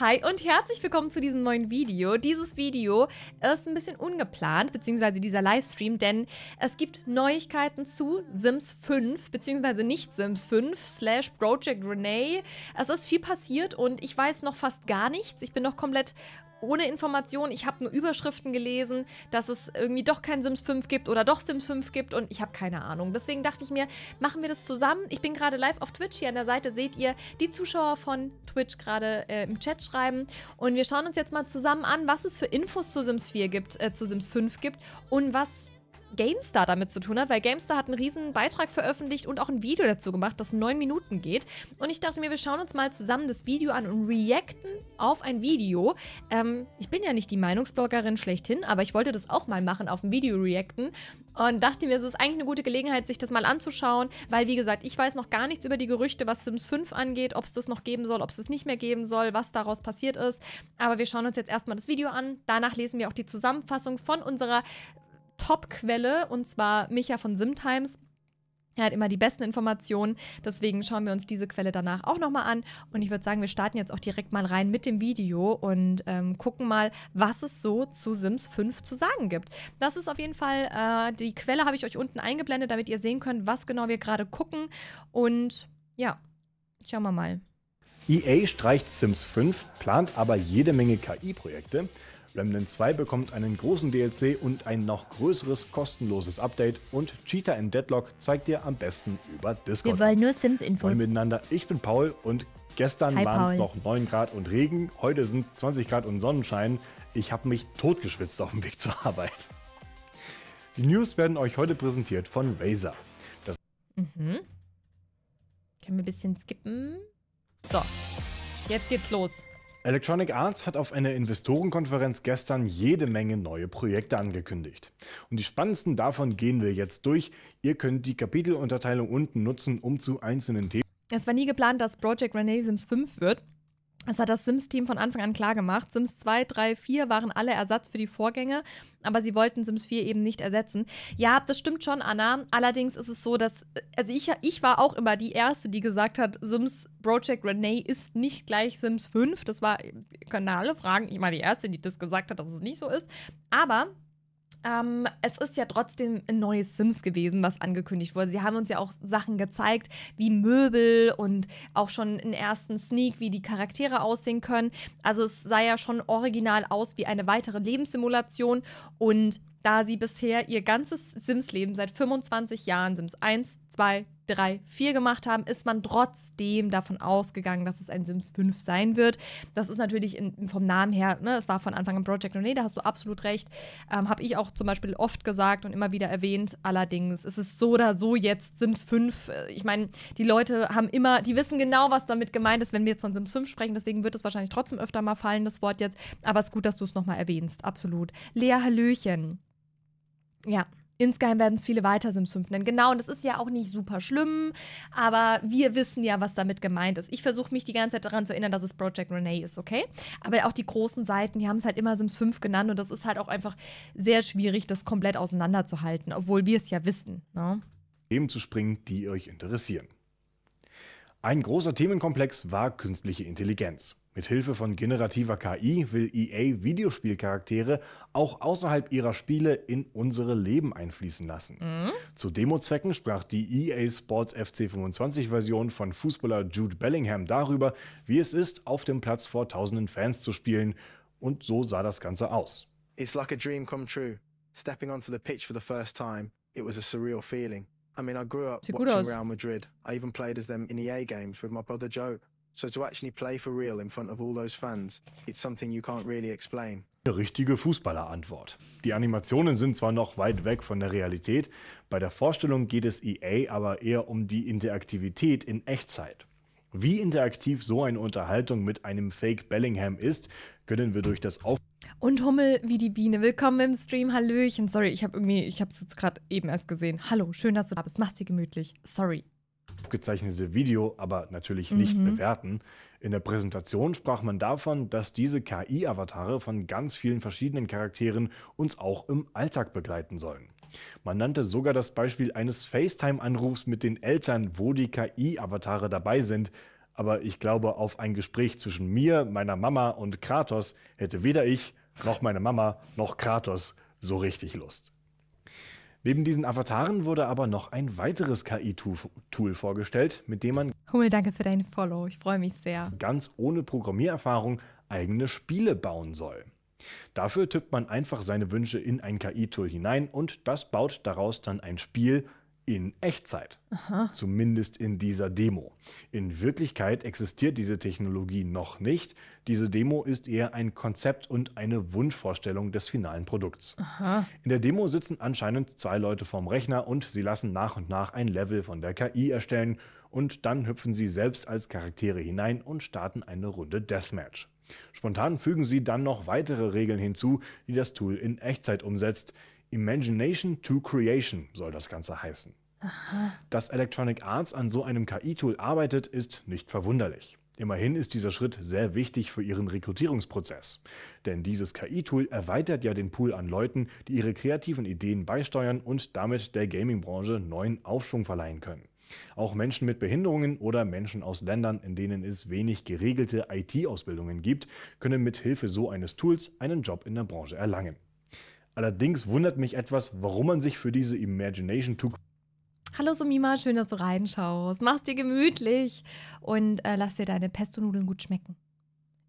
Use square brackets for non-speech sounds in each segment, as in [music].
Hi und herzlich willkommen zu diesem neuen Video. Dieses Video ist ein bisschen ungeplant, beziehungsweise dieser Livestream, denn es gibt Neuigkeiten zu Sims 5, beziehungsweise nicht Sims 5, slash Project Renee. Es ist viel passiert und ich weiß noch fast gar nichts. Ich bin noch komplett ohne Informationen. Ich habe nur Überschriften gelesen, dass es irgendwie doch kein Sims 5 gibt oder doch Sims 5 gibt und ich habe keine Ahnung. Deswegen dachte ich mir, machen wir das zusammen. Ich bin gerade live auf Twitch. Hier an der Seite seht ihr die Zuschauer von Twitch gerade äh, im Chat schreiben. Und wir schauen uns jetzt mal zusammen an, was es für Infos zu Sims 4 gibt, äh, zu Sims 5 gibt und was GameStar damit zu tun hat, weil GameStar hat einen riesen Beitrag veröffentlicht und auch ein Video dazu gemacht, das neun Minuten geht. Und ich dachte mir, wir schauen uns mal zusammen das Video an und reacten auf ein Video. Ähm, ich bin ja nicht die Meinungsbloggerin schlechthin, aber ich wollte das auch mal machen, auf ein Video reacten. Und dachte mir, es ist eigentlich eine gute Gelegenheit, sich das mal anzuschauen, weil, wie gesagt, ich weiß noch gar nichts über die Gerüchte, was Sims 5 angeht, ob es das noch geben soll, ob es das nicht mehr geben soll, was daraus passiert ist. Aber wir schauen uns jetzt erstmal das Video an. Danach lesen wir auch die Zusammenfassung von unserer Top-Quelle und zwar Micha von Simtimes. Er hat immer die besten Informationen, deswegen schauen wir uns diese Quelle danach auch nochmal an. Und ich würde sagen, wir starten jetzt auch direkt mal rein mit dem Video und ähm, gucken mal, was es so zu Sims 5 zu sagen gibt. Das ist auf jeden Fall, äh, die Quelle habe ich euch unten eingeblendet, damit ihr sehen könnt, was genau wir gerade gucken. Und ja, schauen wir mal. EA streicht Sims 5, plant aber jede Menge KI-Projekte. Remnant 2 bekommt einen großen DLC und ein noch größeres kostenloses Update und Cheetah in Deadlock zeigt ihr am besten über Discord. Wir wollen nur Sims-Infos. Moin miteinander, ich bin Paul und gestern waren es noch 9 Grad und Regen, heute sind es 20 Grad und Sonnenschein. Ich habe mich totgeschwitzt auf dem Weg zur Arbeit. Die News werden euch heute präsentiert von Razer. Das mhm. Können wir ein bisschen skippen? So, jetzt geht's los. Electronic Arts hat auf einer Investorenkonferenz gestern jede Menge neue Projekte angekündigt. Und die spannendsten davon gehen wir jetzt durch. Ihr könnt die Kapitelunterteilung unten nutzen, um zu einzelnen Themen. Es war nie geplant, dass Project Renaissance 5 wird. Das hat das Sims-Team von Anfang an klar gemacht. Sims 2, 3, 4 waren alle Ersatz für die Vorgänger, aber sie wollten Sims 4 eben nicht ersetzen. Ja, das stimmt schon, Anna. Allerdings ist es so, dass, also ich, ich war auch immer die Erste, die gesagt hat, Sims Project Renee ist nicht gleich Sims 5. Das war, können alle fragen, ich war die Erste, die das gesagt hat, dass es nicht so ist. Aber ähm, es ist ja trotzdem ein neues Sims gewesen, was angekündigt wurde. Sie haben uns ja auch Sachen gezeigt, wie Möbel und auch schon einen ersten Sneak, wie die Charaktere aussehen können. Also es sah ja schon original aus wie eine weitere Lebenssimulation. Und da sie bisher ihr ganzes Sims-Leben seit 25 Jahren, Sims 1, 2, 3, 4 gemacht haben, ist man trotzdem davon ausgegangen, dass es ein Sims 5 sein wird. Das ist natürlich in, vom Namen her, ne, es war von Anfang an Project Renee, da hast du absolut recht. Ähm, Habe ich auch zum Beispiel oft gesagt und immer wieder erwähnt. Allerdings ist es so oder so jetzt Sims 5. Äh, ich meine, die Leute haben immer, die wissen genau, was damit gemeint ist, wenn wir jetzt von Sims 5 sprechen. Deswegen wird es wahrscheinlich trotzdem öfter mal fallen, das Wort jetzt. Aber es ist gut, dass du es nochmal erwähnst. Absolut. Lea, Hallöchen. Ja, Insgeheim werden es viele weiter Sims 5 nennen. Genau, und das ist ja auch nicht super schlimm, aber wir wissen ja, was damit gemeint ist. Ich versuche mich die ganze Zeit daran zu erinnern, dass es Project Renee ist, okay? Aber auch die großen Seiten, die haben es halt immer Sims 5 genannt und das ist halt auch einfach sehr schwierig, das komplett auseinanderzuhalten, obwohl wir es ja wissen. Ne? Themen zu springen, die euch interessieren. Ein großer Themenkomplex war künstliche Intelligenz. Mit Hilfe von generativer KI will EA Videospielcharaktere auch außerhalb ihrer Spiele in unsere Leben einfließen lassen. Mhm. Zu Demozwecken sprach die EA Sports FC 25 Version von Fußballer Jude Bellingham darüber, wie es ist, auf dem Platz vor tausenden Fans zu spielen. Und so sah das Ganze aus. It's like a dream come true. Stepping onto the pitch for the first time, it was a surreal feeling. I mean, I grew up Sieht watching Real Madrid. I even played as them in EA games with my brother Joe. So to actually play for real in front of all those fans, it's something you can't really explain. Eine richtige Fußballerantwort. Die Animationen sind zwar noch weit weg von der Realität, bei der Vorstellung geht es EA aber eher um die Interaktivität in Echtzeit. Wie interaktiv so eine Unterhaltung mit einem Fake Bellingham ist, können wir durch das Auf und Hummel wie die Biene. Willkommen im Stream. Hallöchen. Sorry, ich habe irgendwie, ich habe es jetzt gerade eben erst gesehen. Hallo, schön, dass du da bist. Mach's dir gemütlich. Sorry aufgezeichnete Video aber natürlich nicht mhm. bewerten. In der Präsentation sprach man davon, dass diese KI-Avatare von ganz vielen verschiedenen Charakteren uns auch im Alltag begleiten sollen. Man nannte sogar das Beispiel eines FaceTime-Anrufs mit den Eltern, wo die KI-Avatare dabei sind. Aber ich glaube, auf ein Gespräch zwischen mir, meiner Mama und Kratos hätte weder ich noch meine Mama noch Kratos so richtig Lust. Neben diesen Avataren wurde aber noch ein weiteres KI-Tool vorgestellt, mit dem man. Hummel, danke für dein Follow. Ich freue mich sehr. Ganz ohne Programmiererfahrung eigene Spiele bauen soll. Dafür tippt man einfach seine Wünsche in ein KI-Tool hinein und das baut daraus dann ein Spiel, in Echtzeit. Aha. Zumindest in dieser Demo. In Wirklichkeit existiert diese Technologie noch nicht. Diese Demo ist eher ein Konzept und eine Wunschvorstellung des finalen Produkts. Aha. In der Demo sitzen anscheinend zwei Leute vorm Rechner und sie lassen nach und nach ein Level von der KI erstellen und dann hüpfen sie selbst als Charaktere hinein und starten eine Runde Deathmatch. Spontan fügen sie dann noch weitere Regeln hinzu, die das Tool in Echtzeit umsetzt. Imagination to Creation soll das Ganze heißen. Aha. Dass Electronic Arts an so einem KI-Tool arbeitet, ist nicht verwunderlich. Immerhin ist dieser Schritt sehr wichtig für ihren Rekrutierungsprozess. Denn dieses KI-Tool erweitert ja den Pool an Leuten, die ihre kreativen Ideen beisteuern und damit der Gaming-Branche neuen Aufschwung verleihen können. Auch Menschen mit Behinderungen oder Menschen aus Ländern, in denen es wenig geregelte IT-Ausbildungen gibt, können mit Hilfe so eines Tools einen Job in der Branche erlangen. Allerdings wundert mich etwas, warum man sich für diese Imagination to Hallo Sumima, schön, dass du reinschaust. Mach's dir gemütlich und äh, lass dir deine Pesto-Nudeln gut schmecken.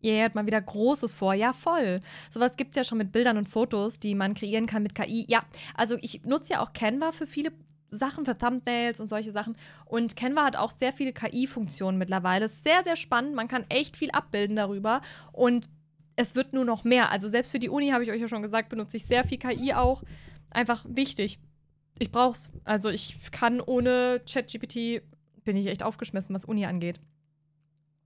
Ihr hört mal wieder Großes vor. Ja, voll. Sowas gibt's ja schon mit Bildern und Fotos, die man kreieren kann mit KI. Ja, also ich nutze ja auch Canva für viele Sachen, für Thumbnails und solche Sachen. Und Canva hat auch sehr viele KI-Funktionen mittlerweile. Das ist sehr, sehr spannend. Man kann echt viel abbilden darüber. Und es wird nur noch mehr. Also selbst für die Uni, habe ich euch ja schon gesagt, benutze ich sehr viel KI auch. Einfach wichtig ich brauch's. Also ich kann ohne ChatGPT bin ich echt aufgeschmissen, was Uni angeht.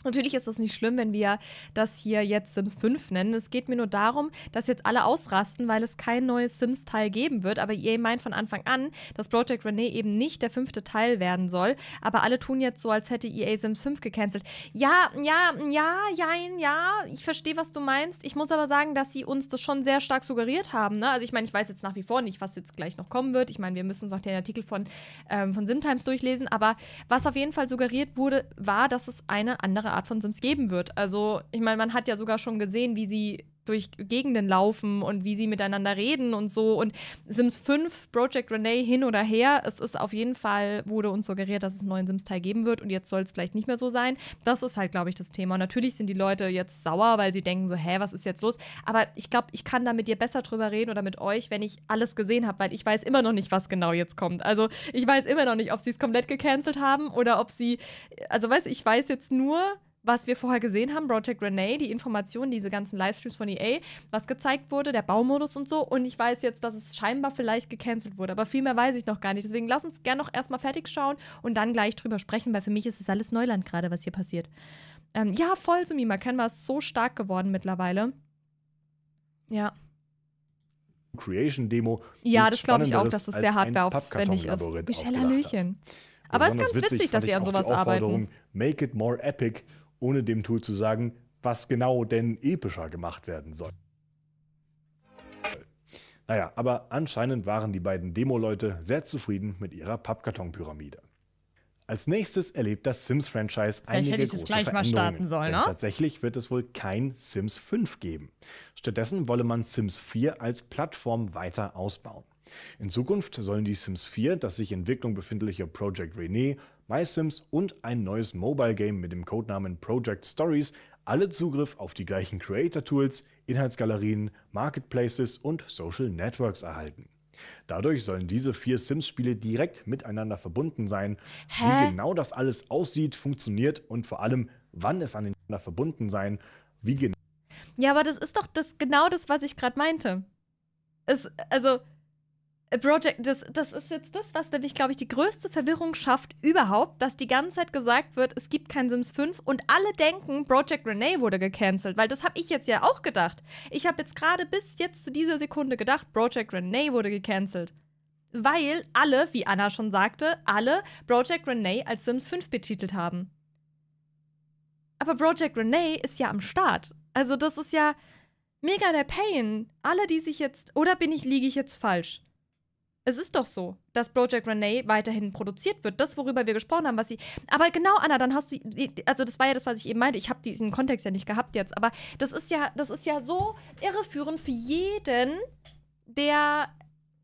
Natürlich ist es nicht schlimm, wenn wir das hier jetzt Sims 5 nennen. Es geht mir nur darum, dass jetzt alle ausrasten, weil es kein neues Sims-Teil geben wird. Aber ihr meint von Anfang an, dass Project Renee eben nicht der fünfte Teil werden soll. Aber alle tun jetzt so, als hätte EA Sims 5 gecancelt. Ja, ja, ja, jein, ja. Ich verstehe, was du meinst. Ich muss aber sagen, dass sie uns das schon sehr stark suggeriert haben. Ne? Also ich meine, ich weiß jetzt nach wie vor nicht, was jetzt gleich noch kommen wird. Ich meine, wir müssen uns noch den Artikel von, ähm, von Simtimes durchlesen. Aber was auf jeden Fall suggeriert wurde, war, dass es eine andere Art von Sims geben wird. Also, ich meine, man hat ja sogar schon gesehen, wie sie durch Gegenden laufen und wie sie miteinander reden und so. Und Sims 5, Project Renee hin oder her, es ist auf jeden Fall, wurde uns suggeriert, dass es einen neuen Sims-Teil geben wird und jetzt soll es vielleicht nicht mehr so sein. Das ist halt, glaube ich, das Thema. Und natürlich sind die Leute jetzt sauer, weil sie denken so, hä, was ist jetzt los? Aber ich glaube, ich kann da mit dir besser drüber reden oder mit euch, wenn ich alles gesehen habe, weil ich weiß immer noch nicht, was genau jetzt kommt. Also ich weiß immer noch nicht, ob sie es komplett gecancelt haben oder ob sie, also weißt ich weiß jetzt nur, was wir vorher gesehen haben, Project Renee, die Informationen, diese ganzen Livestreams von EA, was gezeigt wurde, der Baumodus und so. Und ich weiß jetzt, dass es scheinbar vielleicht gecancelt wurde, aber viel mehr weiß ich noch gar nicht. Deswegen lass uns gerne noch erstmal fertig schauen und dann gleich drüber sprechen, weil für mich ist es alles Neuland gerade, was hier passiert. Ähm, ja, voll, Sumima. Canva ist so stark geworden mittlerweile. Ja. Creation Demo. Ja, das glaube ich auch, dass das sehr aufwendig ist. Michelle Hallöchen. Aber es ist ganz witzig, dass sie an sowas arbeiten. Make it more epic ohne dem Tool zu sagen, was genau denn epischer gemacht werden soll. Naja, aber anscheinend waren die beiden Demo-Leute sehr zufrieden mit ihrer Pappkartonpyramide. Als nächstes erlebt das Sims-Franchise einige hätte ich große gleich Mal starten sollen, ne? Tatsächlich wird es wohl kein Sims 5 geben. Stattdessen wolle man Sims 4 als Plattform weiter ausbauen. In Zukunft sollen die Sims 4, das sich in Entwicklung befindliche Project Renee, My Sims und ein neues Mobile Game mit dem Codenamen Project Stories, alle Zugriff auf die gleichen Creator Tools, Inhaltsgalerien, Marketplaces und Social Networks erhalten. Dadurch sollen diese vier Sims-Spiele direkt miteinander verbunden sein. Hä? Wie genau das alles aussieht, funktioniert und vor allem, wann es aneinander verbunden sein, wie genau. Ja, aber das ist doch das genau das, was ich gerade meinte. Es, also Project, das, das ist jetzt das, was nämlich, glaube ich, die größte Verwirrung schafft überhaupt, dass die ganze Zeit gesagt wird, es gibt kein Sims 5 und alle denken, Project Renee wurde gecancelt, weil das habe ich jetzt ja auch gedacht. Ich habe jetzt gerade bis jetzt zu dieser Sekunde gedacht, Project Renee wurde gecancelt. Weil alle, wie Anna schon sagte, alle Project Renee als Sims 5 betitelt haben. Aber Project Renee ist ja am Start. Also das ist ja mega der Pain. Alle, die sich jetzt oder bin ich liege ich jetzt falsch? Es ist doch so, dass Project Renee weiterhin produziert wird. Das, worüber wir gesprochen haben, was sie. Aber genau, Anna, dann hast du. Also, das war ja das, was ich eben meinte. Ich habe diesen Kontext ja nicht gehabt jetzt. Aber das ist ja, das ist ja so irreführend für jeden, der.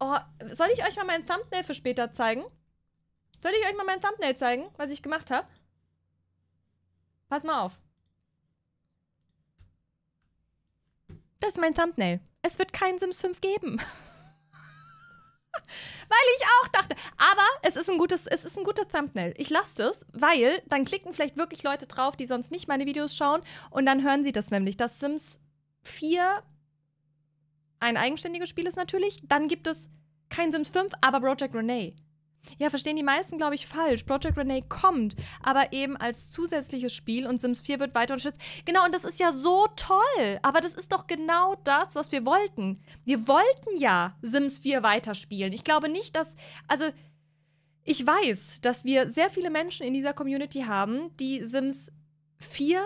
Oh, soll ich euch mal mein Thumbnail für später zeigen? Soll ich euch mal mein Thumbnail zeigen, was ich gemacht habe? Pass mal auf. Das ist mein Thumbnail. Es wird kein Sims 5 geben. [laughs] weil ich auch dachte, aber es ist ein gutes, es ist ein gutes Thumbnail. Ich lasse es, weil dann klicken vielleicht wirklich Leute drauf, die sonst nicht meine Videos schauen und dann hören sie das nämlich, dass Sims 4 ein eigenständiges Spiel ist natürlich. Dann gibt es kein Sims 5, aber Project Renee. Ja, verstehen die meisten, glaube ich, falsch. Project Renee kommt, aber eben als zusätzliches Spiel und Sims 4 wird weiter unterstützt. Genau, und das ist ja so toll. Aber das ist doch genau das, was wir wollten. Wir wollten ja Sims 4 weiterspielen. Ich glaube nicht, dass. Also, ich weiß, dass wir sehr viele Menschen in dieser Community haben, die Sims 4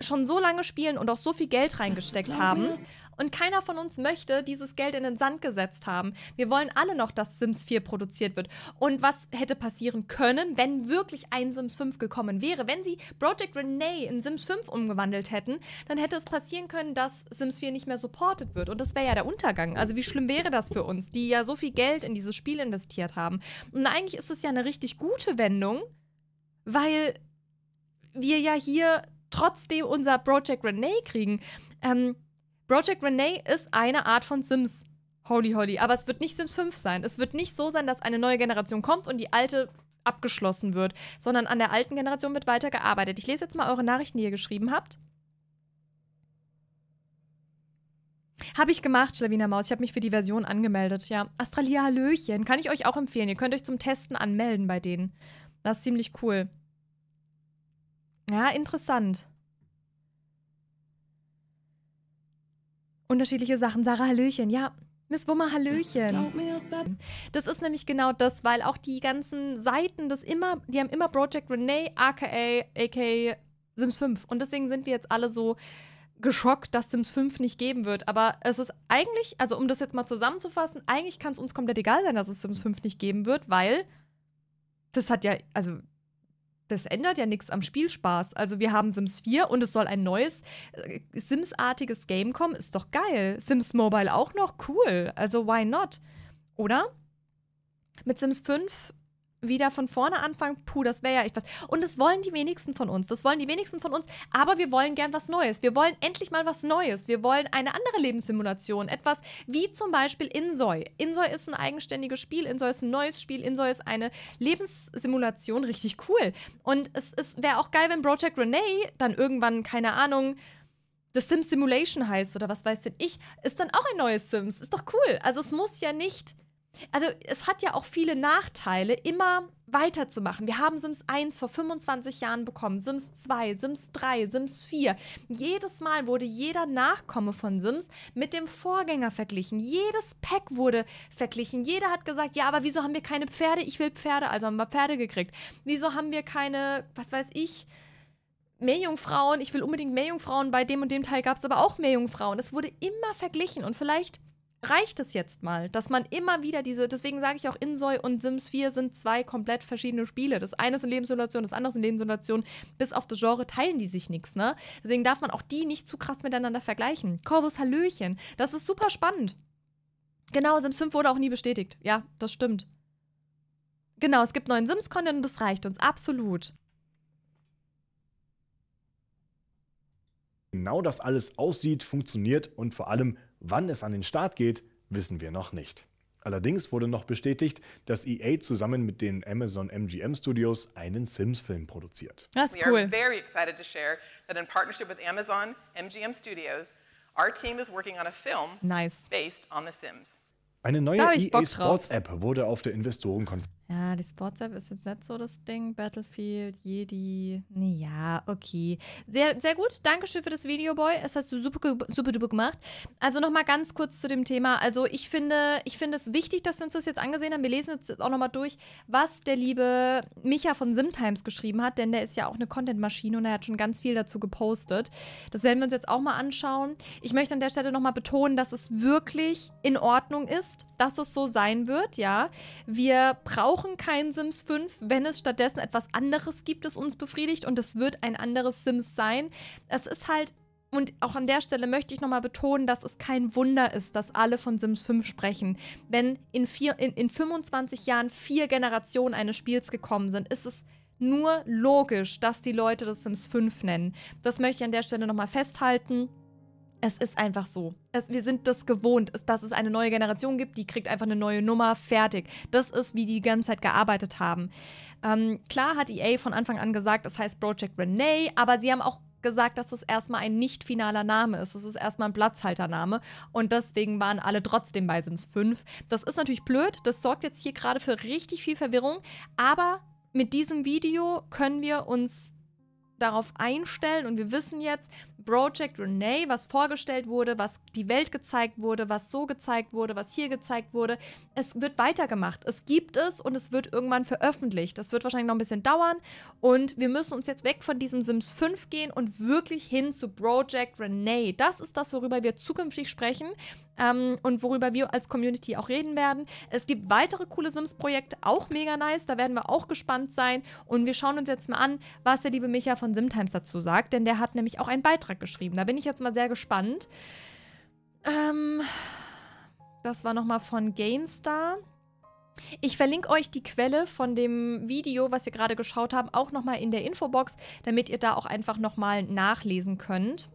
schon so lange spielen und auch so viel Geld reingesteckt haben. Ist und keiner von uns möchte dieses Geld in den Sand gesetzt haben. Wir wollen alle noch, dass Sims 4 produziert wird. Und was hätte passieren können, wenn wirklich ein Sims 5 gekommen wäre? Wenn sie Project Renee in Sims 5 umgewandelt hätten, dann hätte es passieren können, dass Sims 4 nicht mehr supportet wird. Und das wäre ja der Untergang. Also wie schlimm wäre das für uns, die ja so viel Geld in dieses Spiel investiert haben. Und eigentlich ist es ja eine richtig gute Wendung, weil wir ja hier trotzdem unser Project Renee kriegen. Ähm, Project Renee ist eine Art von Sims. Holy holy. Aber es wird nicht Sims 5 sein. Es wird nicht so sein, dass eine neue Generation kommt und die alte abgeschlossen wird, sondern an der alten Generation wird weitergearbeitet. Ich lese jetzt mal eure Nachrichten, die ihr geschrieben habt. Habe ich gemacht, Schlawiner Maus. Ich habe mich für die Version angemeldet. Ja, Astralia Hallöchen. Kann ich euch auch empfehlen. Ihr könnt euch zum Testen anmelden bei denen. Das ist ziemlich cool. Ja, interessant. unterschiedliche Sachen. Sarah, Hallöchen. Ja, Miss Wummer, Hallöchen. Das ist nämlich genau das, weil auch die ganzen Seiten, das immer, die haben immer Project Renee, aka, aka Sims 5. Und deswegen sind wir jetzt alle so geschockt, dass Sims 5 nicht geben wird. Aber es ist eigentlich, also um das jetzt mal zusammenzufassen, eigentlich kann es uns komplett egal sein, dass es Sims 5 nicht geben wird, weil das hat ja, also das ändert ja nichts am Spielspaß. Also wir haben Sims 4 und es soll ein neues äh, Sims-artiges Game kommen. Ist doch geil. Sims Mobile auch noch cool. Also why not? Oder? Mit Sims 5 wieder von vorne anfangen, puh, das wäre ja echt was. Und das wollen die wenigsten von uns. Das wollen die wenigsten von uns. Aber wir wollen gern was Neues. Wir wollen endlich mal was Neues. Wir wollen eine andere Lebenssimulation. Etwas wie zum Beispiel Insoy. Insoy ist ein eigenständiges Spiel. Insoy ist ein neues Spiel. Insoy ist eine Lebenssimulation. Richtig cool. Und es, es wäre auch geil, wenn Project Renee dann irgendwann, keine Ahnung, The Sims Simulation heißt oder was weiß denn ich, ist dann auch ein neues Sims. Ist doch cool. Also es muss ja nicht also es hat ja auch viele Nachteile, immer weiterzumachen. Wir haben Sims 1 vor 25 Jahren bekommen, Sims 2, Sims 3, Sims 4. Jedes Mal wurde jeder Nachkomme von Sims mit dem Vorgänger verglichen. Jedes Pack wurde verglichen. Jeder hat gesagt, ja, aber wieso haben wir keine Pferde? Ich will Pferde, also haben wir Pferde gekriegt. Wieso haben wir keine, was weiß ich, Meerjungfrauen? Ich will unbedingt Meerjungfrauen. Bei dem und dem Teil gab es aber auch Meerjungfrauen. Es wurde immer verglichen und vielleicht reicht es jetzt mal, dass man immer wieder diese, deswegen sage ich auch, Insoy und Sims 4 sind zwei komplett verschiedene Spiele. Das eine ist eine Lebenssimulation, das andere ist eine Lebenssimulation. Bis auf das Genre teilen die sich nichts, ne? Deswegen darf man auch die nicht zu krass miteinander vergleichen. Corvus Hallöchen, das ist super spannend. Genau, Sims 5 wurde auch nie bestätigt. Ja, das stimmt. Genau, es gibt neuen Sims-Content und das reicht uns absolut. Genau das alles aussieht, funktioniert und vor allem Wann es an den Start geht, wissen wir noch nicht. Allerdings wurde noch bestätigt, dass EA zusammen mit den Amazon MGM Studios einen Sims-Film produziert. Das ist cool. We are very excited share that in partnership with Amazon MGM Studios, our team is working on a film nice. based on The Sims. Eine neue EA e Sports App wurde auf der Investorenkonferenz ja, die Sports-App ist jetzt nicht so das Ding. Battlefield, Jedi. Ja, okay. Sehr, sehr gut. Dankeschön für das Video, Boy. Es hast du super, super duper gemacht. Also nochmal ganz kurz zu dem Thema. Also ich finde, ich finde es wichtig, dass wir uns das jetzt angesehen haben. Wir lesen jetzt auch nochmal durch, was der liebe Micha von Simtimes geschrieben hat, denn der ist ja auch eine Content-Maschine und er hat schon ganz viel dazu gepostet. Das werden wir uns jetzt auch mal anschauen. Ich möchte an der Stelle nochmal betonen, dass es wirklich in Ordnung ist, dass es so sein wird, ja. Wir brauchen brauchen kein Sims 5, wenn es stattdessen etwas anderes gibt, das uns befriedigt und es wird ein anderes Sims sein. Es ist halt und auch an der Stelle möchte ich nochmal betonen, dass es kein Wunder ist, dass alle von Sims 5 sprechen. Wenn in, vier, in, in 25 Jahren vier Generationen eines Spiels gekommen sind, ist es nur logisch, dass die Leute das Sims 5 nennen. Das möchte ich an der Stelle nochmal festhalten. Es ist einfach so. Es, wir sind das gewohnt, dass es eine neue Generation gibt, die kriegt einfach eine neue Nummer, fertig. Das ist, wie die die ganze Zeit gearbeitet haben. Ähm, klar hat EA von Anfang an gesagt, es heißt Project Renee, aber sie haben auch gesagt, dass es erstmal ein nicht finaler Name ist. Es ist erstmal ein Platzhaltername und deswegen waren alle trotzdem bei Sims 5. Das ist natürlich blöd, das sorgt jetzt hier gerade für richtig viel Verwirrung, aber mit diesem Video können wir uns darauf einstellen und wir wissen jetzt, Project Renee, was vorgestellt wurde, was die Welt gezeigt wurde, was so gezeigt wurde, was hier gezeigt wurde. Es wird weitergemacht. Es gibt es und es wird irgendwann veröffentlicht. Das wird wahrscheinlich noch ein bisschen dauern und wir müssen uns jetzt weg von diesem Sims 5 gehen und wirklich hin zu Project Renee. Das ist das, worüber wir zukünftig sprechen ähm, und worüber wir als Community auch reden werden. Es gibt weitere coole Sims-Projekte, auch mega nice. Da werden wir auch gespannt sein und wir schauen uns jetzt mal an, was der liebe Micha von Simtimes dazu sagt, denn der hat nämlich auch einen Beitrag Beitrag geschrieben. Da bin ich jetzt mal sehr gespannt. Ähm, das war nochmal von GameStar. Ich verlinke euch die Quelle von dem Video, was wir gerade geschaut haben, auch nochmal in der Infobox, damit ihr da auch einfach nochmal nachlesen könnt.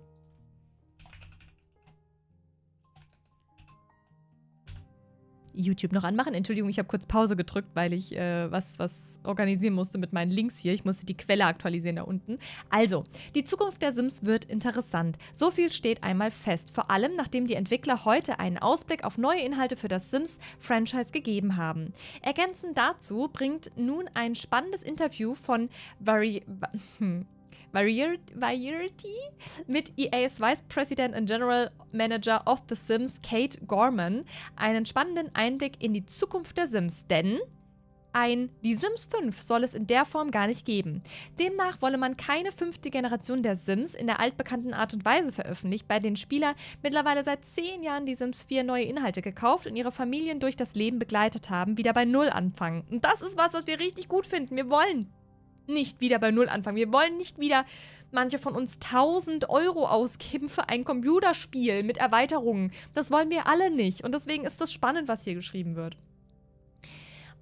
YouTube noch anmachen. Entschuldigung, ich habe kurz Pause gedrückt, weil ich äh, was, was organisieren musste mit meinen Links hier. Ich musste die Quelle aktualisieren da unten. Also, die Zukunft der Sims wird interessant. So viel steht einmal fest. Vor allem, nachdem die Entwickler heute einen Ausblick auf neue Inhalte für das Sims-Franchise gegeben haben. Ergänzend dazu bringt nun ein spannendes Interview von Very. [laughs] Hm. Variety mit EAs Vice President and General Manager of The Sims Kate Gorman einen spannenden Einblick in die Zukunft der Sims, denn ein Die Sims 5 soll es in der Form gar nicht geben. Demnach wolle man keine fünfte Generation der Sims in der altbekannten Art und Weise veröffentlichen, bei denen Spieler mittlerweile seit zehn Jahren die Sims 4 neue Inhalte gekauft und ihre Familien durch das Leben begleitet haben, wieder bei Null anfangen. Und das ist was, was wir richtig gut finden. Wir wollen nicht wieder bei Null anfangen. Wir wollen nicht wieder manche von uns 1000 Euro ausgeben für ein Computerspiel mit Erweiterungen. Das wollen wir alle nicht. Und deswegen ist das spannend, was hier geschrieben wird.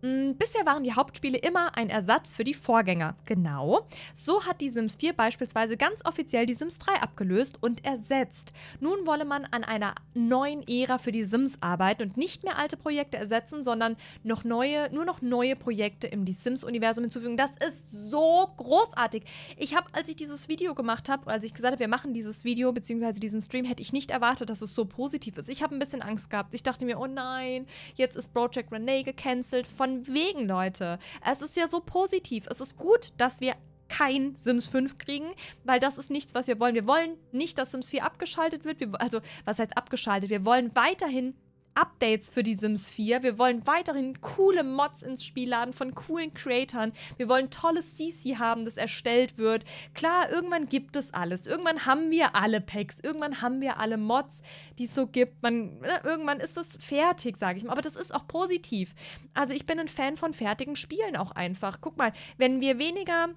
Hm, bisher waren die Hauptspiele immer ein Ersatz für die Vorgänger. Genau. So hat die Sims 4 beispielsweise ganz offiziell die Sims 3 abgelöst und ersetzt. Nun wolle man an einer neuen Ära für die Sims arbeiten und nicht mehr alte Projekte ersetzen, sondern noch neue, nur noch neue Projekte im Die Sims-Universum hinzufügen. Das ist so großartig. Ich habe, als ich dieses Video gemacht habe, als ich gesagt habe, wir machen dieses Video bzw. diesen Stream, hätte ich nicht erwartet, dass es so positiv ist. Ich habe ein bisschen Angst gehabt. Ich dachte mir, oh nein, jetzt ist Project Renee gecancelt. Voll von wegen, Leute. Es ist ja so positiv. Es ist gut, dass wir kein Sims 5 kriegen, weil das ist nichts, was wir wollen. Wir wollen nicht, dass Sims 4 abgeschaltet wird. Wir, also, was heißt abgeschaltet? Wir wollen weiterhin Updates für die Sims 4. Wir wollen weiterhin coole Mods ins Spiel laden von coolen Creatoren. Wir wollen tolles CC haben, das erstellt wird. Klar, irgendwann gibt es alles. Irgendwann haben wir alle Packs. Irgendwann haben wir alle Mods, die es so gibt. Man, ne, irgendwann ist es fertig, sage ich mal. Aber das ist auch positiv. Also ich bin ein Fan von fertigen Spielen auch einfach. Guck mal, wenn wir weniger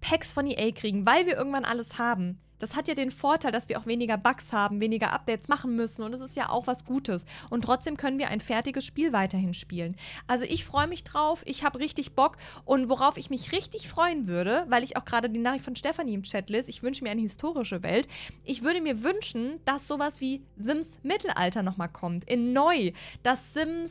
Packs von EA kriegen, weil wir irgendwann alles haben, das hat ja den Vorteil, dass wir auch weniger Bugs haben, weniger Updates machen müssen und das ist ja auch was Gutes. Und trotzdem können wir ein fertiges Spiel weiterhin spielen. Also ich freue mich drauf, ich habe richtig Bock und worauf ich mich richtig freuen würde, weil ich auch gerade die Nachricht von Stefanie im Chat lese, ich wünsche mir eine historische Welt. Ich würde mir wünschen, dass sowas wie Sims Mittelalter nochmal kommt, in neu, dass Sims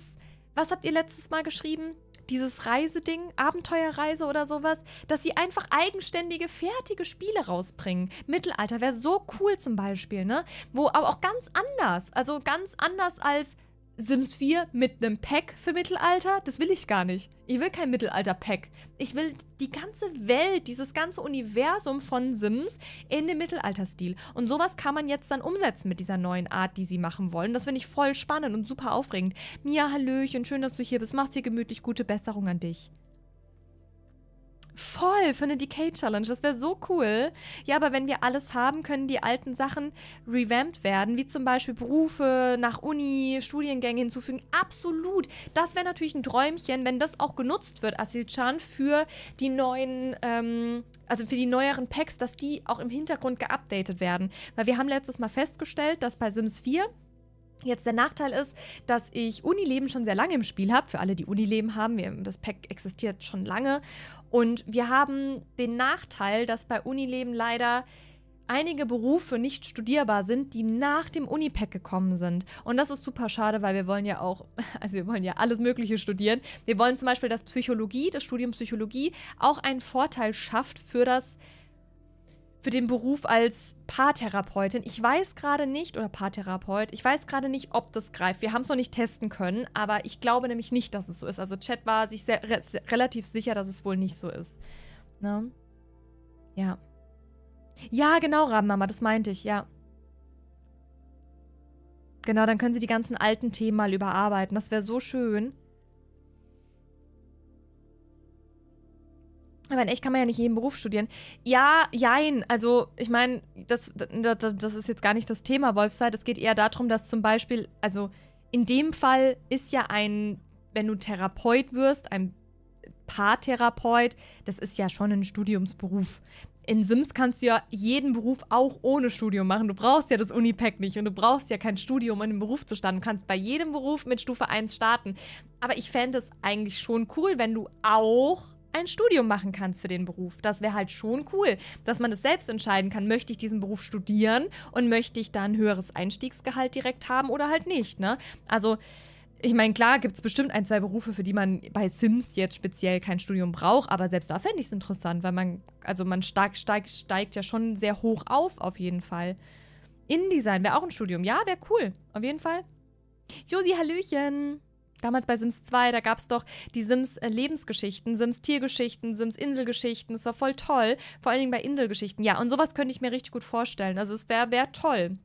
was habt ihr letztes Mal geschrieben? dieses Reiseding, Abenteuerreise oder sowas, dass sie einfach eigenständige, fertige Spiele rausbringen. Mittelalter wäre so cool zum Beispiel, ne? Wo aber auch ganz anders, also ganz anders als Sims 4 mit einem Pack für Mittelalter? Das will ich gar nicht. Ich will kein Mittelalter-Pack. Ich will die ganze Welt, dieses ganze Universum von Sims in dem Mittelalter-Stil. Und sowas kann man jetzt dann umsetzen mit dieser neuen Art, die sie machen wollen. Das finde ich voll spannend und super aufregend. Mia, Hallöchen, schön, dass du hier bist. Mach's dir gemütlich. Gute Besserung an dich. Voll, für eine Decay-Challenge. Das wäre so cool. Ja, aber wenn wir alles haben, können die alten Sachen revamped werden, wie zum Beispiel Berufe nach Uni, Studiengänge hinzufügen. Absolut. Das wäre natürlich ein Träumchen, wenn das auch genutzt wird, Asil-Chan, für die neuen, ähm, also für die neueren Packs, dass die auch im Hintergrund geupdatet werden. Weil wir haben letztes Mal festgestellt, dass bei Sims 4 Jetzt der Nachteil ist, dass ich Unileben schon sehr lange im Spiel habe. Für alle, die Unileben haben, wir, das Pack existiert schon lange. Und wir haben den Nachteil, dass bei Unileben leider einige Berufe nicht studierbar sind, die nach dem Unipack gekommen sind. Und das ist super schade, weil wir wollen ja auch, [laughs] also wir wollen ja alles Mögliche studieren. Wir wollen zum Beispiel, dass Psychologie, das Studium Psychologie, auch einen Vorteil schafft für das für den Beruf als Paartherapeutin. Ich weiß gerade nicht, oder Paartherapeut, ich weiß gerade nicht, ob das greift. Wir haben es noch nicht testen können, aber ich glaube nämlich nicht, dass es so ist. Also Chat war sich sehr, re relativ sicher, dass es wohl nicht so ist. Ne? Ja. Ja, genau, Rabenmama, das meinte ich, ja. Genau, dann können sie die ganzen alten Themen mal überarbeiten. Das wäre so schön. Aber in echt kann man ja nicht jeden Beruf studieren. Ja, jein. Also, ich meine, das, das, das, ist jetzt gar nicht das Thema Wolfszeit. Es geht eher darum, dass zum Beispiel, also in dem Fall ist ja ein, wenn du Therapeut wirst, ein Paartherapeut, das ist ja schon ein Studiumsberuf. In Sims kannst du ja jeden Beruf auch ohne Studium machen. Du brauchst ja das Unipack nicht und du brauchst ja kein Studium, um in den Beruf zu starten. Du kannst bei jedem Beruf mit Stufe 1 starten. Aber ich fände es eigentlich schon cool, wenn du auch ein Studium machen kannst für den Beruf. Das wäre halt schon cool, dass man es das selbst entscheiden kann. Möchte ich diesen Beruf studieren und möchte ich da ein höheres Einstiegsgehalt direkt haben oder halt nicht? Ne? Also. Ich meine, klar gibt es bestimmt ein, zwei Berufe, für die man bei Sims jetzt speziell kein Studium braucht, aber selbst da fände ich es interessant, weil man, also man stark, steig, steigt ja schon sehr hoch auf, auf jeden Fall. InDesign wäre auch ein Studium. Ja, wäre cool. Auf jeden Fall. Josi, Hallöchen damals bei Sims 2, da gab es doch die Sims äh, Lebensgeschichten, Sims Tiergeschichten, Sims Inselgeschichten. Das war voll toll. Vor allen Dingen bei Inselgeschichten. Ja, und sowas könnte ich mir richtig gut vorstellen. Also es wäre wär toll.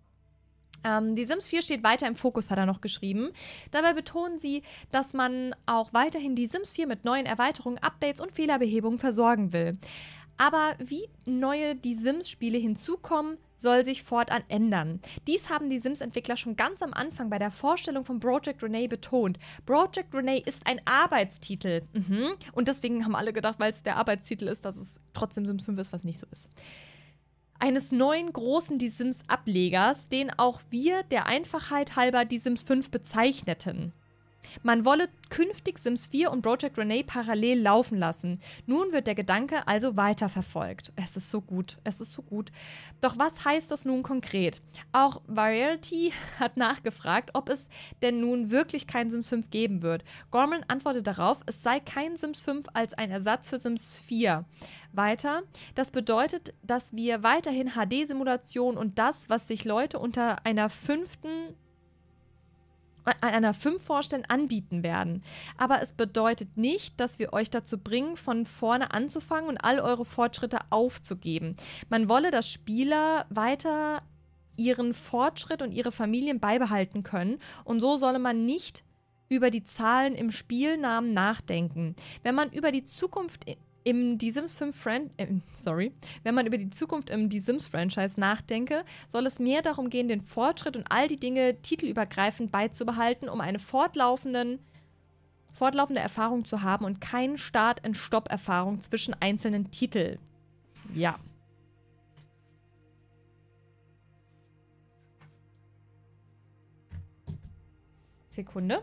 Ähm, die Sims 4 steht weiter im Fokus, hat er noch geschrieben. Dabei betonen sie, dass man auch weiterhin die Sims 4 mit neuen Erweiterungen, Updates und Fehlerbehebungen versorgen will. Aber wie neue Die Sims-Spiele hinzukommen, soll sich fortan ändern. Dies haben die Sims-Entwickler schon ganz am Anfang bei der Vorstellung von Project Renee betont. Project Renee ist ein Arbeitstitel. Mhm. Und deswegen haben alle gedacht, weil es der Arbeitstitel ist, dass es trotzdem Sims 5 ist, was nicht so ist eines neuen großen Die Sims Ablegers, den auch wir der Einfachheit halber Die Sims 5 bezeichneten. Man wolle künftig Sims 4 und Project Renee parallel laufen lassen. Nun wird der Gedanke also weiterverfolgt. Es ist so gut, es ist so gut. Doch was heißt das nun konkret? Auch Variety [laughs] hat nachgefragt, ob es denn nun wirklich kein Sims 5 geben wird. Gorman antwortet darauf, es sei kein Sims 5 als ein Ersatz für Sims 4. Weiter, das bedeutet, dass wir weiterhin HD-Simulationen und das, was sich Leute unter einer fünften einer 5 vorstellen, anbieten werden. Aber es bedeutet nicht, dass wir euch dazu bringen, von vorne anzufangen und all eure Fortschritte aufzugeben. Man wolle, dass Spieler weiter ihren Fortschritt und ihre Familien beibehalten können. Und so solle man nicht über die Zahlen im Spielnamen nachdenken. Wenn man über die Zukunft im Die Sims 5 Fran äh, sorry, wenn man über die Zukunft im Die Sims Franchise nachdenke, soll es mehr darum gehen, den Fortschritt und all die Dinge titelübergreifend beizubehalten, um eine fortlaufenden fortlaufende Erfahrung zu haben und keinen Start und Stopp Erfahrung zwischen einzelnen Titeln. Ja. Sekunde.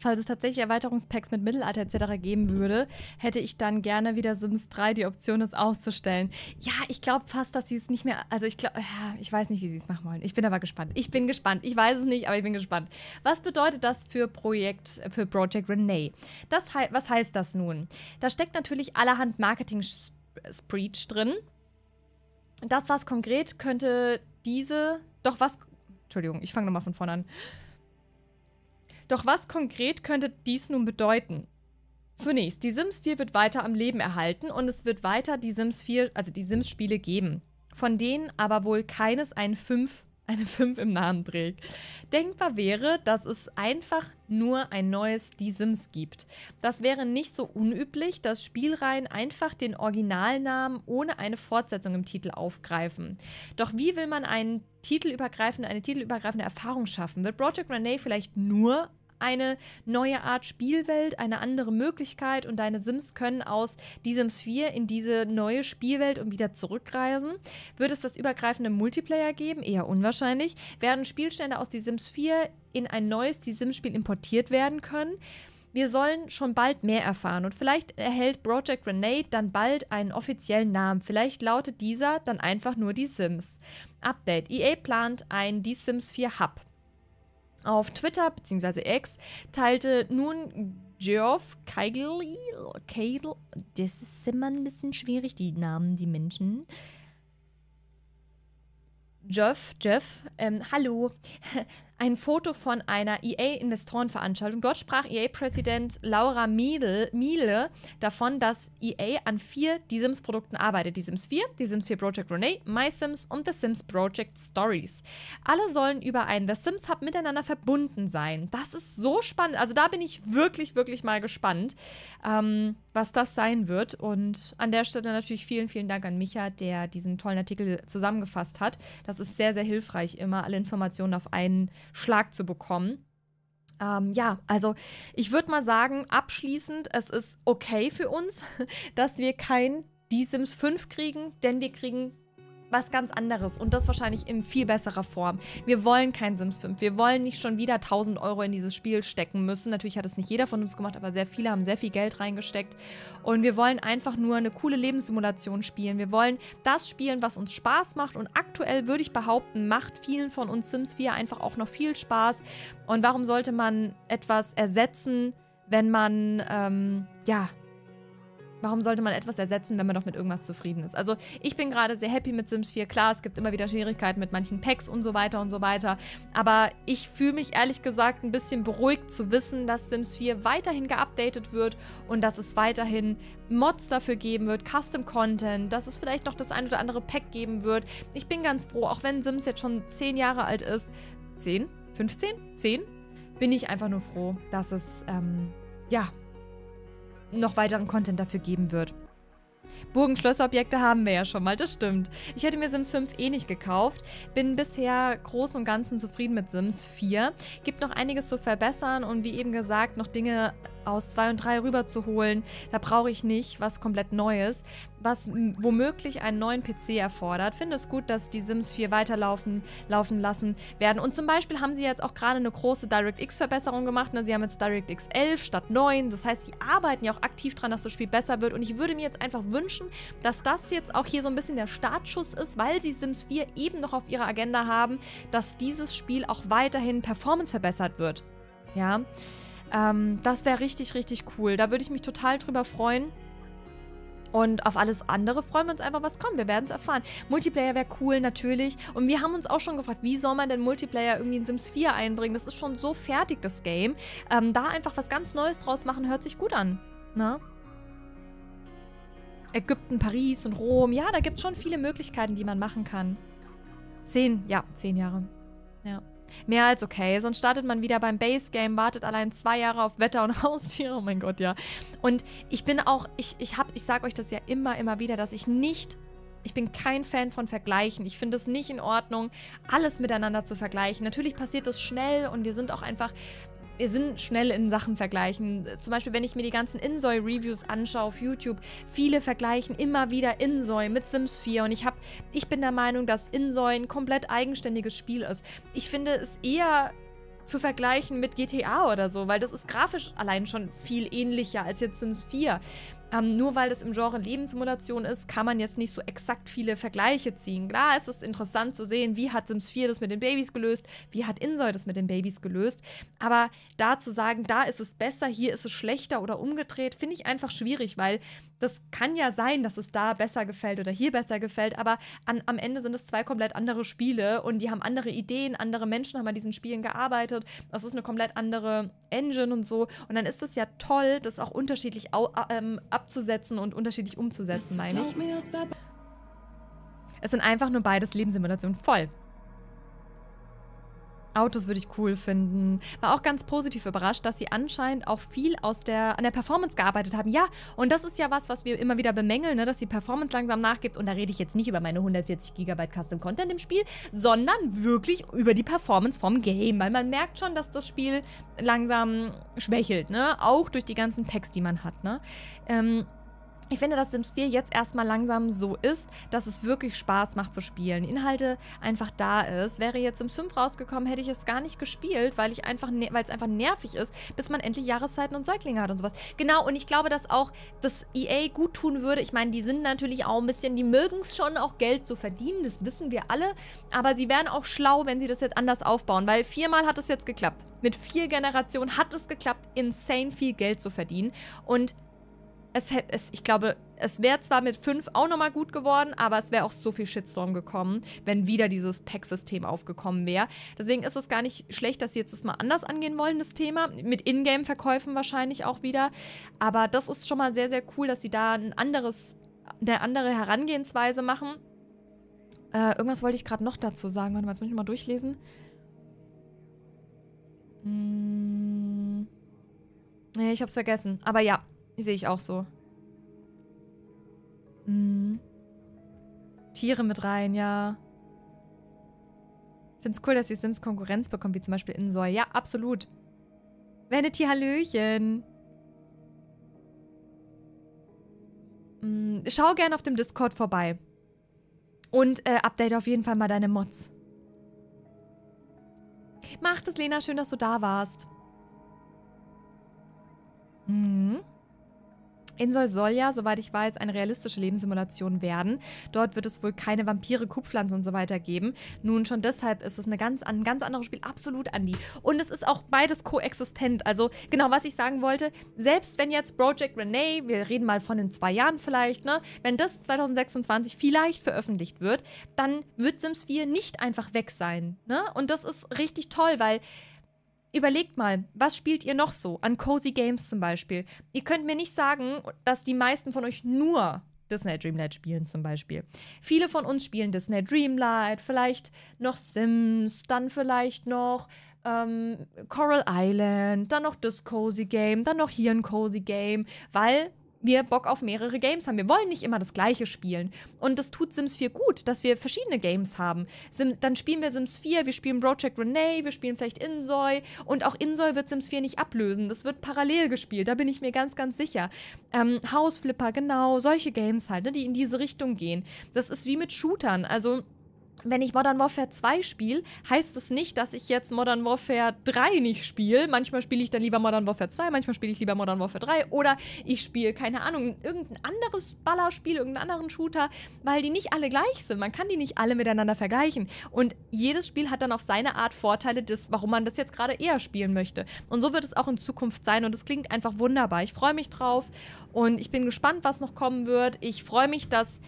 Falls es tatsächlich Erweiterungspacks mit Mittelalter etc. geben würde, hätte ich dann gerne wieder Sims 3 die Option, es auszustellen. Ja, ich glaube fast, dass sie es nicht mehr. Also ich glaube, ja, ich weiß nicht, wie sie es machen wollen. Ich bin aber gespannt. Ich bin gespannt. Ich weiß es nicht, aber ich bin gespannt. Was bedeutet das für Projekt, für Project Renee? Das, he was heißt das nun? Da steckt natürlich allerhand Marketing-Spreach drin. Das, was konkret könnte diese. Doch was. Entschuldigung, ich fange nochmal von vorne an. Doch was konkret könnte dies nun bedeuten? Zunächst, die Sims 4 wird weiter am Leben erhalten und es wird weiter die Sims 4, also die Sims-Spiele geben, von denen aber wohl keines ein 5 eine 5 im Namen trägt. Denkbar wäre, dass es einfach nur ein neues Die Sims gibt. Das wäre nicht so unüblich, dass Spielreihen einfach den Originalnamen ohne eine Fortsetzung im Titel aufgreifen. Doch wie will man einen titelübergreifende, eine titelübergreifende Erfahrung schaffen? Wird Project Renee vielleicht nur eine neue Art Spielwelt, eine andere Möglichkeit und deine Sims können aus die Sims 4 in diese neue Spielwelt und wieder zurückreisen. Wird es das übergreifende Multiplayer geben? Eher unwahrscheinlich. Werden Spielstände aus die Sims 4 in ein neues die Sims-Spiel importiert werden können? Wir sollen schon bald mehr erfahren und vielleicht erhält Project Grenade dann bald einen offiziellen Namen. Vielleicht lautet dieser dann einfach nur die Sims. Update: EA plant ein Die Sims 4 Hub. Auf Twitter bzw. X teilte nun Geoff Keigel, Keigel, das ist immer ein bisschen schwierig, die Namen, die Menschen. Jeff, Jeff, ähm, hallo. [laughs] ein Foto von einer EA-Investorenveranstaltung. Dort sprach EA-Präsident Laura Miele, davon, dass EA an vier Die Sims-Produkten arbeitet. Die Sims 4, die Sims 4 Project Renee, My Sims und The Sims Project Stories. Alle sollen über einen The Sims Hub miteinander verbunden sein. Das ist so spannend. Also da bin ich wirklich, wirklich mal gespannt, ähm, was das sein wird. Und an der Stelle natürlich vielen, vielen Dank an Micha, der diesen tollen Artikel zusammengefasst hat. Das ist sehr, sehr hilfreich, immer alle Informationen auf einen Schlag zu bekommen. Ähm, ja, also ich würde mal sagen, abschließend, es ist okay für uns, [laughs] dass wir kein die Sims 5 kriegen, denn wir kriegen was ganz anderes und das wahrscheinlich in viel besserer Form. Wir wollen kein Sims 5. Wir wollen nicht schon wieder 1000 Euro in dieses Spiel stecken müssen. Natürlich hat es nicht jeder von uns gemacht, aber sehr viele haben sehr viel Geld reingesteckt. Und wir wollen einfach nur eine coole Lebenssimulation spielen. Wir wollen das spielen, was uns Spaß macht. Und aktuell würde ich behaupten, macht vielen von uns Sims 4 einfach auch noch viel Spaß. Und warum sollte man etwas ersetzen, wenn man ähm, ja Warum sollte man etwas ersetzen, wenn man doch mit irgendwas zufrieden ist? Also ich bin gerade sehr happy mit Sims 4. Klar, es gibt immer wieder Schwierigkeiten mit manchen Packs und so weiter und so weiter. Aber ich fühle mich ehrlich gesagt ein bisschen beruhigt zu wissen, dass Sims 4 weiterhin geupdatet wird und dass es weiterhin Mods dafür geben wird, Custom Content, dass es vielleicht noch das ein oder andere Pack geben wird. Ich bin ganz froh, auch wenn Sims jetzt schon 10 Jahre alt ist. 10? 15? 10? Bin ich einfach nur froh, dass es, ähm, ja, noch weiteren Content dafür geben wird. Burgenschlösserobjekte haben wir ja schon mal, das stimmt. Ich hätte mir Sims 5 eh nicht gekauft, bin bisher groß und ganzen zufrieden mit Sims 4. Gibt noch einiges zu verbessern und wie eben gesagt, noch Dinge aus 2 und 3 rüberzuholen. Da brauche ich nicht was komplett Neues, was womöglich einen neuen PC erfordert. Finde es gut, dass die Sims 4 weiterlaufen laufen lassen werden. Und zum Beispiel haben sie jetzt auch gerade eine große DirectX-Verbesserung gemacht. Ne? Sie haben jetzt DirectX 11 statt 9. Das heißt, sie arbeiten ja auch aktiv dran, dass das Spiel besser wird. Und ich würde mir jetzt einfach wünschen, dass das jetzt auch hier so ein bisschen der Startschuss ist, weil sie Sims 4 eben noch auf ihrer Agenda haben, dass dieses Spiel auch weiterhin Performance verbessert wird. Ja. Ähm, das wäre richtig, richtig cool. Da würde ich mich total drüber freuen. Und auf alles andere freuen wir uns einfach, was kommt. Wir werden es erfahren. Multiplayer wäre cool, natürlich. Und wir haben uns auch schon gefragt, wie soll man denn Multiplayer irgendwie in Sims 4 einbringen? Das ist schon so fertig, das Game. Ähm, da einfach was ganz Neues draus machen, hört sich gut an. Na? Ne? Ägypten, Paris und Rom. Ja, da gibt es schon viele Möglichkeiten, die man machen kann. Zehn, ja, zehn Jahre. Ja. Mehr als okay, sonst startet man wieder beim Base Game, wartet allein zwei Jahre auf Wetter und [laughs] Haustiere. Oh mein Gott, ja. Und ich bin auch, ich, ich hab, ich sag euch das ja immer, immer wieder, dass ich nicht ich bin kein Fan von Vergleichen. Ich finde es nicht in Ordnung, alles miteinander zu vergleichen. Natürlich passiert das schnell und wir sind auch einfach wir sind schnell in Sachen vergleichen. Zum Beispiel, wenn ich mir die ganzen Insoy-Reviews anschaue auf YouTube, viele vergleichen immer wieder Insoy mit Sims 4 und ich habe, ich bin der Meinung, dass Insoy ein komplett eigenständiges Spiel ist. Ich finde es eher zu vergleichen mit GTA oder so, weil das ist grafisch allein schon viel ähnlicher als jetzt Sims 4. Ähm, nur weil das im Genre Lebenssimulation ist, kann man jetzt nicht so exakt viele Vergleiche ziehen. Klar, es ist interessant zu sehen, wie hat Sims 4 das mit den Babys gelöst, wie hat Insoy das mit den Babys gelöst. Aber da zu sagen, da ist es besser, hier ist es schlechter oder umgedreht, finde ich einfach schwierig, weil das kann ja sein, dass es da besser gefällt oder hier besser gefällt, aber an, am Ende sind es zwei komplett andere Spiele und die haben andere Ideen, andere Menschen haben an diesen Spielen gearbeitet. Das ist eine komplett andere Engine und so. Und dann ist es ja toll, das auch unterschiedlich au ab ähm, abzusetzen und unterschiedlich umzusetzen, meine ich. Es sind einfach nur beides Lebenssimulationen. Voll. Autos würde ich cool finden. War auch ganz positiv überrascht, dass sie anscheinend auch viel aus der, an der Performance gearbeitet haben. Ja, und das ist ja was, was wir immer wieder bemängeln, ne? dass die Performance langsam nachgibt. Und da rede ich jetzt nicht über meine 140 GB Custom Content im Spiel, sondern wirklich über die Performance vom Game. Weil man merkt schon, dass das Spiel langsam schwächelt, ne? Auch durch die ganzen Packs, die man hat, ne? Ähm, ich finde, dass Sims 4 jetzt erstmal langsam so ist, dass es wirklich Spaß macht zu spielen. Inhalte einfach da ist. Wäre jetzt Sims 5 rausgekommen, hätte ich es gar nicht gespielt, weil ich einfach ne, weil es einfach nervig ist, bis man endlich Jahreszeiten und Säuglinge hat und sowas. Genau, und ich glaube, dass auch das EA gut tun würde. Ich meine, die sind natürlich auch ein bisschen, die mögen es schon auch Geld zu verdienen, das wissen wir alle, aber sie wären auch schlau, wenn sie das jetzt anders aufbauen, weil viermal hat es jetzt geklappt. Mit vier Generationen hat es geklappt, insane viel Geld zu verdienen und es hätte, es, ich glaube, es wäre zwar mit 5 auch nochmal gut geworden, aber es wäre auch so viel Shitstorm gekommen, wenn wieder dieses Pack-System aufgekommen wäre. Deswegen ist es gar nicht schlecht, dass sie jetzt das mal anders angehen wollen, das Thema. Mit Ingame-Verkäufen wahrscheinlich auch wieder. Aber das ist schon mal sehr, sehr cool, dass sie da ein anderes, eine andere Herangehensweise machen. Äh, irgendwas wollte ich gerade noch dazu sagen. Warte mal, jetzt muss ich mal durchlesen. Hm. Nee, ich hab's vergessen. Aber ja, die sehe ich auch so. Mhm. Tiere mit rein, ja. Ich finde es cool, dass die Sims Konkurrenz bekommen, wie zum Beispiel Insol. Ja, absolut. Vanity, Hallöchen. Mhm. Schau gerne auf dem Discord vorbei. Und äh, update auf jeden Fall mal deine Mods. Macht es, Lena. Schön, dass du da warst. Mhm. Insel soll ja, soweit ich weiß, eine realistische Lebenssimulation werden. Dort wird es wohl keine Vampire, Kuhpflanzen und so weiter geben. Nun, schon deshalb ist es eine ganz, ein ganz anderes Spiel. Absolut, Andy. Und es ist auch beides koexistent. Also, genau, was ich sagen wollte, selbst wenn jetzt Project Renee, wir reden mal von in zwei Jahren vielleicht, ne, wenn das 2026 vielleicht veröffentlicht wird, dann wird Sims 4 nicht einfach weg sein. Ne? Und das ist richtig toll, weil Überlegt mal, was spielt ihr noch so? An Cozy Games zum Beispiel. Ihr könnt mir nicht sagen, dass die meisten von euch nur Disney Dreamlight spielen zum Beispiel. Viele von uns spielen Disney Dreamlight, vielleicht noch Sims, dann vielleicht noch ähm, Coral Island, dann noch das Cozy Game, dann noch hier ein Cozy Game, weil wir Bock auf mehrere Games haben. Wir wollen nicht immer das gleiche spielen. Und das tut Sims 4 gut, dass wir verschiedene Games haben. Sim, dann spielen wir Sims 4, wir spielen Project Renee, wir spielen vielleicht Insoy. Und auch Insoy wird Sims 4 nicht ablösen. Das wird parallel gespielt, da bin ich mir ganz, ganz sicher. Ähm, House Flipper, genau, solche Games halt, ne, die in diese Richtung gehen. Das ist wie mit Shootern. Also wenn ich Modern Warfare 2 spiele, heißt das nicht, dass ich jetzt Modern Warfare 3 nicht spiele. Manchmal spiele ich dann lieber Modern Warfare 2, manchmal spiele ich lieber Modern Warfare 3 oder ich spiele, keine Ahnung, irgendein anderes Ballerspiel, irgendeinen anderen Shooter, weil die nicht alle gleich sind. Man kann die nicht alle miteinander vergleichen. Und jedes Spiel hat dann auf seine Art Vorteile, des, warum man das jetzt gerade eher spielen möchte. Und so wird es auch in Zukunft sein und es klingt einfach wunderbar. Ich freue mich drauf und ich bin gespannt, was noch kommen wird. Ich freue mich, dass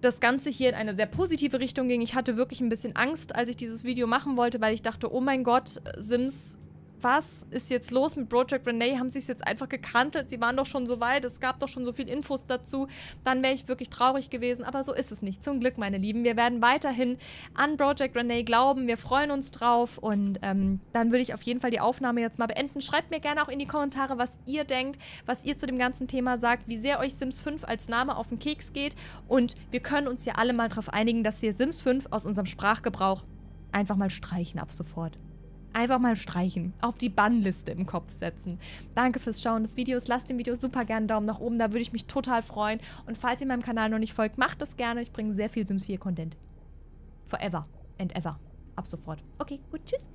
das Ganze hier in eine sehr positive Richtung ging. Ich hatte wirklich ein bisschen Angst, als ich dieses Video machen wollte, weil ich dachte, oh mein Gott, äh, Sims was ist jetzt los mit Project Renee? Haben sie es jetzt einfach gekantelt? Sie waren doch schon so weit, es gab doch schon so viel Infos dazu. Dann wäre ich wirklich traurig gewesen, aber so ist es nicht. Zum Glück, meine Lieben. Wir werden weiterhin an Project Renee glauben. Wir freuen uns drauf und ähm, dann würde ich auf jeden Fall die Aufnahme jetzt mal beenden. Schreibt mir gerne auch in die Kommentare, was ihr denkt, was ihr zu dem ganzen Thema sagt, wie sehr euch Sims 5 als Name auf den Keks geht und wir können uns ja alle mal darauf einigen, dass wir Sims 5 aus unserem Sprachgebrauch einfach mal streichen ab sofort einfach mal streichen, auf die Bannliste im Kopf setzen. Danke fürs Schauen des Videos. Lasst dem Video super gerne einen Daumen nach oben, da würde ich mich total freuen. Und falls ihr meinem Kanal noch nicht folgt, macht das gerne. Ich bringe sehr viel Sims 4 Content. Forever and ever. Ab sofort. Okay, gut, tschüss.